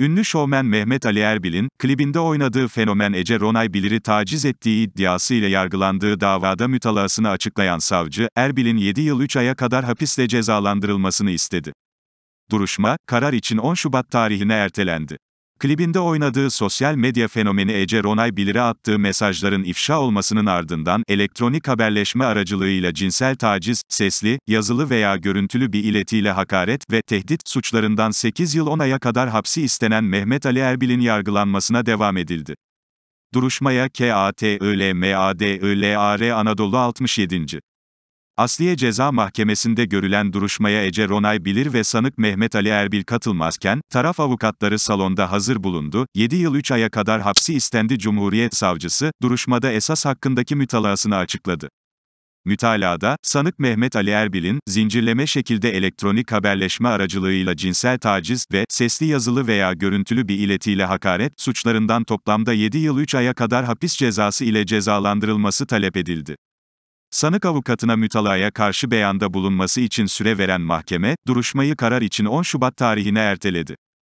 Ünlü şovmen Mehmet Ali Erbil'in, klibinde oynadığı fenomen Ece Ronay Bilir'i taciz ettiği iddiası ile yargılandığı davada mütalasını açıklayan savcı, Erbil'in 7 yıl 3 aya kadar hapisle cezalandırılmasını istedi. Duruşma, karar için 10 Şubat tarihine ertelendi. Klibinde oynadığı sosyal medya fenomeni Ece Ronay Bilir'e attığı mesajların ifşa olmasının ardından elektronik haberleşme aracılığıyla cinsel taciz, sesli, yazılı veya görüntülü bir iletiyle hakaret ve tehdit suçlarından 8 yıl 10 aya kadar hapsi istenen Mehmet Ali Erbil'in yargılanmasına devam edildi. Duruşmaya KATÖLMADÖLAR Anadolu 67. Asliye Ceza Mahkemesi'nde görülen duruşmaya Ece Ronay Bilir ve sanık Mehmet Ali Erbil katılmazken, taraf avukatları salonda hazır bulundu, 7 yıl 3 aya kadar hapsi istendi Cumhuriyet Savcısı, duruşmada esas hakkındaki mütalasını açıkladı. Mütalada, sanık Mehmet Ali Erbil'in, zincirleme şekilde elektronik haberleşme aracılığıyla cinsel taciz ve sesli yazılı veya görüntülü bir iletiyle hakaret suçlarından toplamda 7 yıl 3 aya kadar hapis cezası ile cezalandırılması talep edildi. Sanık avukatına mütalaya karşı beyanda bulunması için süre veren mahkeme, duruşmayı karar için 10 Şubat tarihine erteledi.